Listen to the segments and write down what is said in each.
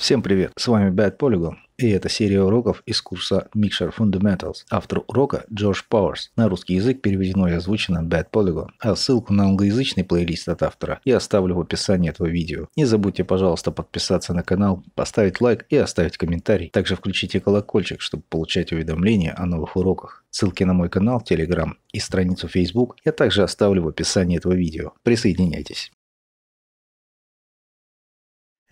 Всем привет, с вами Bad Polygon, и это серия уроков из курса Mixer Fundamentals. Автор урока Джордж Пауэрс. На русский язык переведено и озвучено Bad Polygon, а ссылку на англоязычный плейлист от автора я оставлю в описании этого видео. Не забудьте, пожалуйста, подписаться на канал, поставить лайк и оставить комментарий. Также включите колокольчик, чтобы получать уведомления о новых уроках. Ссылки на мой канал, Telegram и страницу Facebook я также оставлю в описании этого видео. Присоединяйтесь.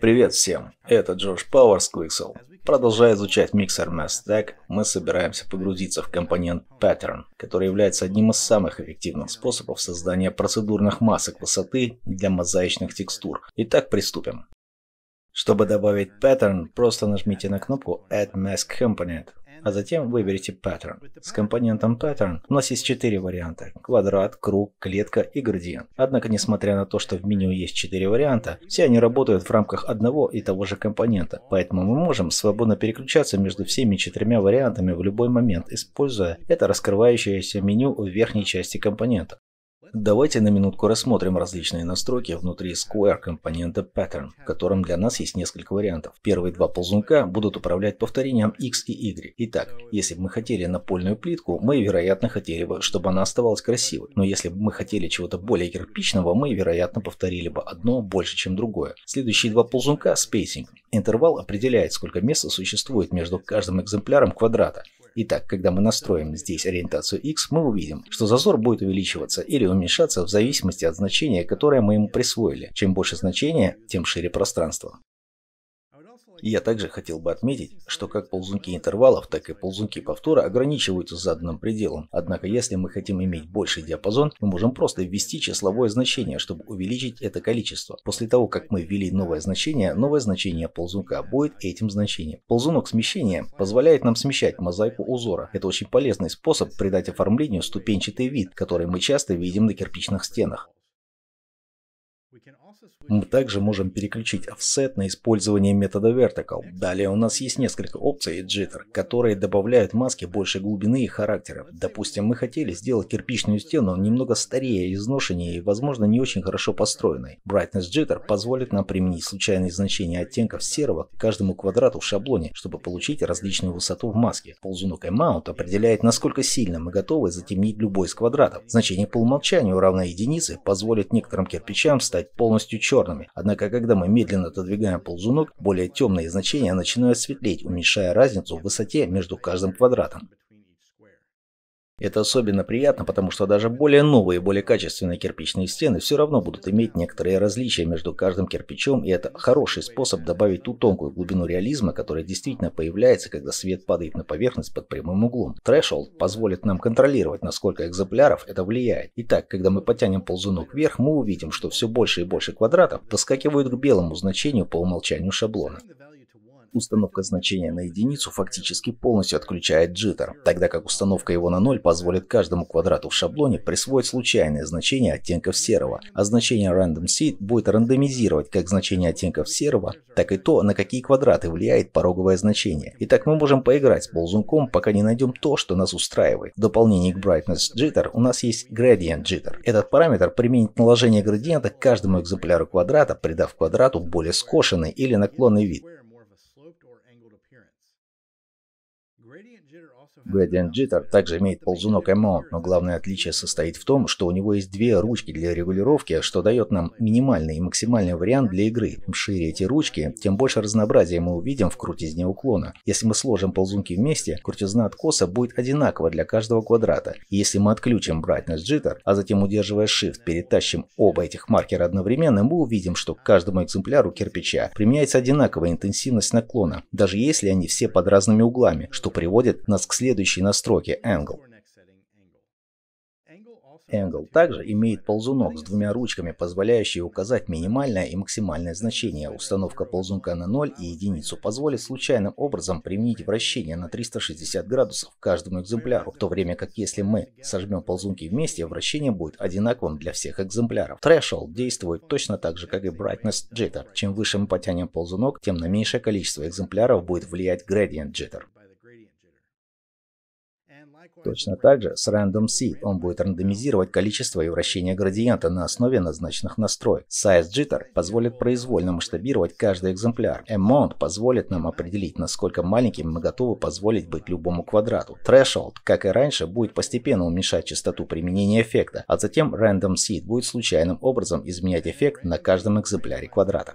Привет всем, это Джош Пауэрс Квиксел. Продолжая изучать миксер MassStack, мы собираемся погрузиться в компонент Pattern, который является одним из самых эффективных способов создания процедурных масок высоты для мозаичных текстур. Итак, приступим. Чтобы добавить Pattern, просто нажмите на кнопку Add Mask Component а затем выберите Pattern. С компонентом Pattern у нас есть четыре варианта. Квадрат, круг, клетка и градиент. Однако, несмотря на то, что в меню есть четыре варианта, все они работают в рамках одного и того же компонента, поэтому мы можем свободно переключаться между всеми четырьмя вариантами в любой момент, используя это раскрывающееся меню в верхней части компонента. Давайте на минутку рассмотрим различные настройки внутри Square компонента Pattern, в котором для нас есть несколько вариантов. Первые два ползунка будут управлять повторением X и Y. Итак, если бы мы хотели напольную плитку, мы, вероятно, хотели бы, чтобы она оставалась красивой. Но если бы мы хотели чего-то более кирпичного, мы, вероятно, повторили бы одно больше, чем другое. Следующие два ползунка – Spacing Интервал определяет, сколько места существует между каждым экземпляром квадрата. Итак, когда мы настроим здесь ориентацию X, мы увидим, что зазор будет увеличиваться или уменьшаться нам в зависимости от значения, которое мы ему присвоили. Чем больше значения, тем шире пространство. Я также хотел бы отметить, что как ползунки интервалов, так и ползунки повтора ограничиваются заданным пределом. Однако, если мы хотим иметь больший диапазон, мы можем просто ввести числовое значение, чтобы увеличить это количество. После того, как мы ввели новое значение, новое значение ползунка будет этим значением. Ползунок смещения позволяет нам смещать мозаику узора. Это очень полезный способ придать оформлению ступенчатый вид, который мы часто видим на кирпичных стенах. Мы также можем переключить offset на использование метода vertical. Далее у нас есть несколько опций jitter, которые добавляют маске больше глубины и характера. Допустим, мы хотели сделать кирпичную стену немного старее, изношеннее и, возможно, не очень хорошо построенной. Brightness jitter позволит нам применить случайные значения оттенков серого к каждому квадрату в шаблоне, чтобы получить различную высоту в маске. Ползунок amount определяет, насколько сильно мы готовы затемнить любой из квадратов. Значение по умолчанию равно единице позволит некоторым кирпичам стать стать полностью черными, однако когда мы медленно отодвигаем ползунок, более темные значения начинают светлеть, уменьшая разницу в высоте между каждым квадратом. Это особенно приятно, потому что даже более новые, более качественные кирпичные стены все равно будут иметь некоторые различия между каждым кирпичом, и это хороший способ добавить ту тонкую глубину реализма, которая действительно появляется, когда свет падает на поверхность под прямым углом. Трэшолд позволит нам контролировать, насколько экземпляров это влияет. Итак, когда мы потянем ползунок вверх, мы увидим, что все больше и больше квадратов подскакивают к белому значению по умолчанию шаблона установка значения на единицу фактически полностью отключает джиттер, тогда как установка его на ноль позволит каждому квадрату в шаблоне присвоить случайное значение оттенков серого, а значение Random Seed будет рандомизировать как значение оттенков серого, так и то, на какие квадраты влияет пороговое значение. Итак, мы можем поиграть с ползунком, пока не найдем то, что нас устраивает. В дополнение к Brightness Jitter у нас есть Gradient Jitter. Этот параметр применит наложение градиента к каждому экземпляру квадрата, придав квадрату более скошенный или наклонный вид. Gradient Jitter также имеет ползунок Amount, но главное отличие состоит в том, что у него есть две ручки для регулировки, что дает нам минимальный и максимальный вариант для игры. Чем шире эти ручки, тем больше разнообразия мы увидим в крутизне уклона. Если мы сложим ползунки вместе, крутизна откоса будет одинакова для каждого квадрата. И если мы отключим Brightness Jitter, а затем удерживая Shift перетащим оба этих маркера одновременно, мы увидим, что к каждому экземпляру кирпича применяется одинаковая интенсивность наклона, даже если они все под разными углами, что приводит нас к следующему следующий на angle. Angle также имеет ползунок с двумя ручками, позволяющий указать минимальное и максимальное значение. Установка ползунка на 0 и единицу позволит случайным образом применить вращение на 360 градусов каждому экземпляру, в то время как если мы сожмем ползунки вместе, вращение будет одинаковым для всех экземпляров. Threshold действует точно так же, как и Brightness Jitter. Чем выше мы потянем ползунок, тем на меньшее количество экземпляров будет влиять Gradient Jitter. Точно так же с Random Seed он будет рандомизировать количество и вращение градиента на основе назначенных настроек. Size Jitter позволит произвольно масштабировать каждый экземпляр. Amount позволит нам определить, насколько маленьким мы готовы позволить быть любому квадрату. Threshold, как и раньше, будет постепенно уменьшать частоту применения эффекта, а затем Random Seed будет случайным образом изменять эффект на каждом экземпляре квадрата.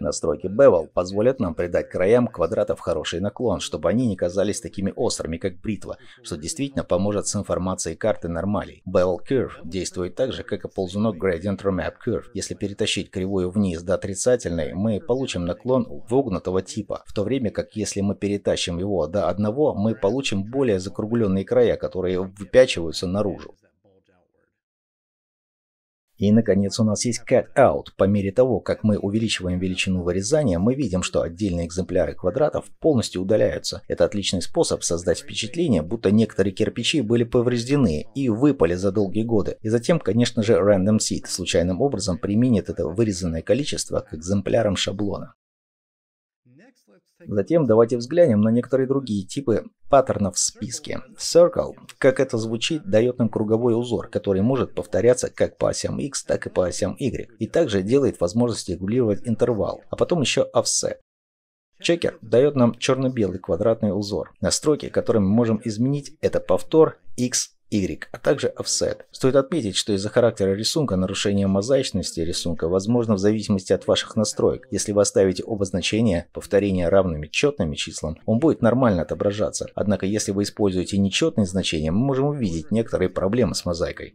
Настройки Bevel позволят нам придать краям квадратов хороший наклон, чтобы они не казались такими острыми, как бритва, что действительно поможет с информацией карты нормалей. Bevel Curve действует так же, как и ползунок Gradient Remap Curve. Если перетащить кривую вниз до отрицательной, мы получим наклон выгнутого типа, в то время как если мы перетащим его до одного, мы получим более закругленные края, которые выпячиваются наружу. И, наконец, у нас есть cut-out. По мере того, как мы увеличиваем величину вырезания, мы видим, что отдельные экземпляры квадратов полностью удаляются. Это отличный способ создать впечатление, будто некоторые кирпичи были повреждены и выпали за долгие годы. И затем, конечно же, Random Seed случайным образом применит это вырезанное количество к экземплярам шаблона. Затем давайте взглянем на некоторые другие типы паттернов в списке. Circle, как это звучит, дает нам круговой узор, который может повторяться как по осям X, так и по осям Y, и также делает возможность регулировать интервал, а потом еще offset. Checker дает нам черно-белый квадратный узор. Настройки, которые мы можем изменить, это повтор, X, Y, а также offset. Стоит отметить, что из-за характера рисунка нарушение мозаичности рисунка возможно в зависимости от ваших настроек. Если вы оставите оба значения повторения равными четными числам, он будет нормально отображаться. Однако если вы используете нечетные значения, мы можем увидеть некоторые проблемы с мозаикой.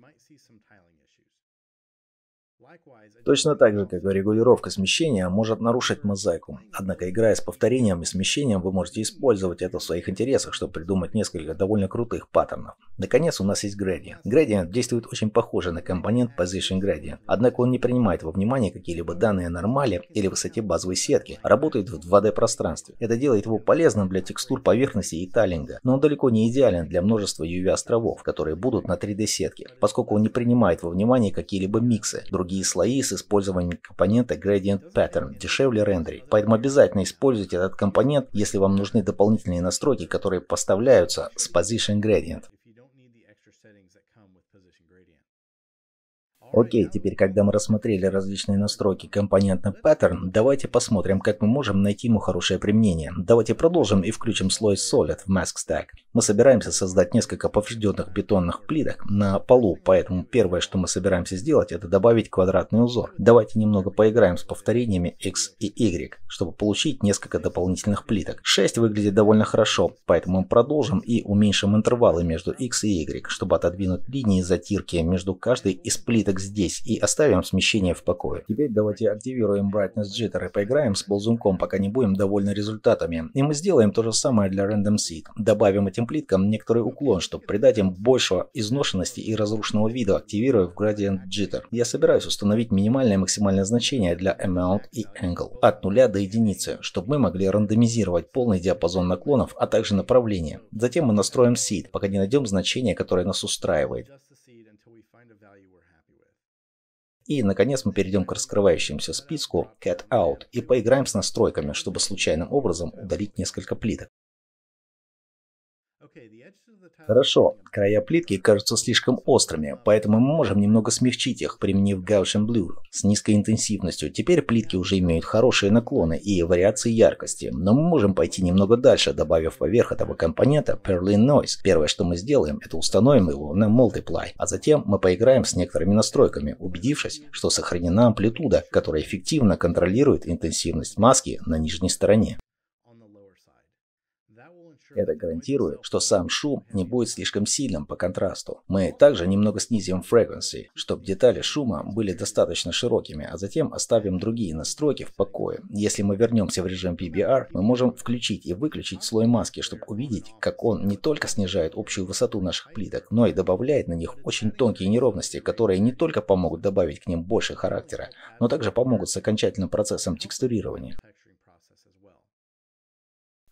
Точно так же, как и регулировка смещения может нарушить мозаику. Однако, играя с повторением и смещением, вы можете использовать это в своих интересах, чтобы придумать несколько довольно крутых паттернов. Наконец, у нас есть градиент. Градиент действует очень похоже на компонент Position Gradient, однако он не принимает во внимание какие-либо данные о нормале или высоте базовой сетки, а работает в 2D пространстве. Это делает его полезным для текстур поверхности и таллинга, но он далеко не идеален для множества UV-островов, которые будут на 3D сетке, поскольку он не принимает во внимание какие-либо миксы, другие слои с использованием компонента Gradient Pattern, дешевле рендерить. Поэтому обязательно используйте этот компонент, если вам нужны дополнительные настройки, которые поставляются с Position Gradient. come with position gradient. Окей, теперь, когда мы рассмотрели различные настройки компонента Pattern, давайте посмотрим, как мы можем найти ему хорошее применение. Давайте продолжим и включим слой Solid в Mask Stack. Мы собираемся создать несколько поврежденных бетонных плиток на полу, поэтому первое, что мы собираемся сделать, это добавить квадратный узор. Давайте немного поиграем с повторениями X и Y, чтобы получить несколько дополнительных плиток. 6 выглядит довольно хорошо, поэтому мы продолжим и уменьшим интервалы между X и Y, чтобы отодвинуть линии затирки между каждой из плиток порядок здесь и оставим смещение в покое. Теперь давайте активируем Brightness Jitter и поиграем с ползунком, пока не будем довольны результатами. И мы сделаем то же самое для Random Seed. Добавим этим плиткам некоторый уклон, чтобы придать им большего изношенности и разрушенного вида, активируя в Gradient Jitter. Я собираюсь установить минимальное и максимальное значение для Amount и Angle от 0 до единицы, чтобы мы могли рандомизировать полный диапазон наклонов, а также направление. Затем мы настроим Seed, пока не найдем значение, которое нас устраивает. И, наконец, мы перейдем к раскрывающемуся списку Cat Out и поиграем с настройками, чтобы случайным образом удалить несколько плиток. Хорошо, края плитки кажутся слишком острыми, поэтому мы можем немного смягчить их, применив Gaussian Blur с низкой интенсивностью. Теперь плитки уже имеют хорошие наклоны и вариации яркости, но мы можем пойти немного дальше, добавив поверх этого компонента Perlin Noise. Первое, что мы сделаем, это установим его на Multiply, а затем мы поиграем с некоторыми настройками, убедившись, что сохранена амплитуда, которая эффективно контролирует интенсивность маски на нижней стороне. Это гарантирует, что сам шум не будет слишком сильным по контрасту. Мы также немного снизим frequency, чтобы детали шума были достаточно широкими, а затем оставим другие настройки в покое. Если мы вернемся в режим PBR, мы можем включить и выключить слой маски, чтобы увидеть, как он не только снижает общую высоту наших плиток, но и добавляет на них очень тонкие неровности, которые не только помогут добавить к ним больше характера, но также помогут с окончательным процессом текстурирования.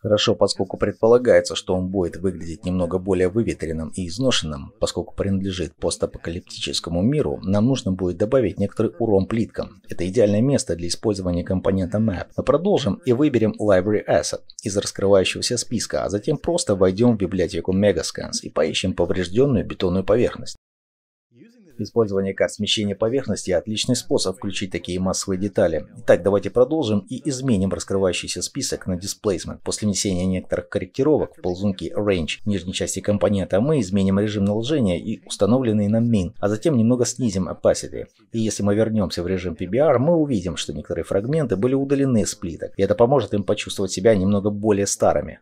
Хорошо, поскольку предполагается, что он будет выглядеть немного более выветренным и изношенным, поскольку принадлежит постапокалиптическому миру, нам нужно будет добавить некоторый урон плиткам. Это идеальное место для использования компонента Map. Мы продолжим и выберем Library Asset из раскрывающегося списка, а затем просто войдем в библиотеку Megascans и поищем поврежденную бетонную поверхность. Использование карт смещения поверхности – отличный способ включить такие массовые детали. Итак, давайте продолжим и изменим раскрывающийся список на Displacement. После внесения некоторых корректировок в ползунки Range в нижней части компонента мы изменим режим наложения и установленный на Min, а затем немного снизим Opacity. И если мы вернемся в режим PBR, мы увидим, что некоторые фрагменты были удалены с плиток, и это поможет им почувствовать себя немного более старыми.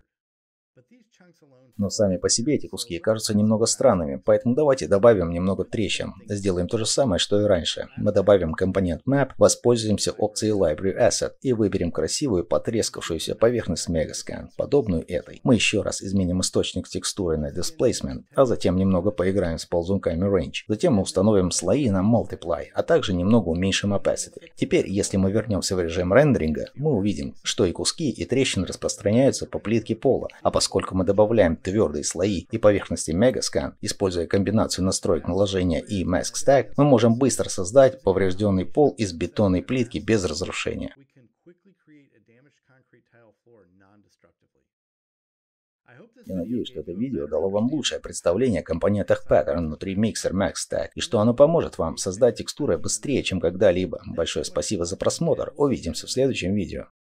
Но сами по себе эти куски кажутся немного странными, поэтому давайте добавим немного трещин. Сделаем то же самое, что и раньше. Мы добавим компонент Map, воспользуемся опцией Library Asset и выберем красивую потрескавшуюся поверхность Megascan, подобную этой. Мы еще раз изменим источник текстуры на Displacement, а затем немного поиграем с ползунками Range. Затем мы установим слои на Multiply, а также немного уменьшим Opacity. Теперь, если мы вернемся в режим рендеринга, мы увидим, что и куски, и трещины распространяются по плитке пола, а поскольку мы добавляем твердые слои и поверхности Megascan, используя комбинацию настроек наложения и Mask Stack, мы можем быстро создать поврежденный пол из бетонной плитки без разрушения. Я надеюсь, что это видео дало вам лучшее представление о компонентах Pattern внутри Mixer Max Stack, и что оно поможет вам создать текстуры быстрее, чем когда-либо. Большое спасибо за просмотр, увидимся в следующем видео.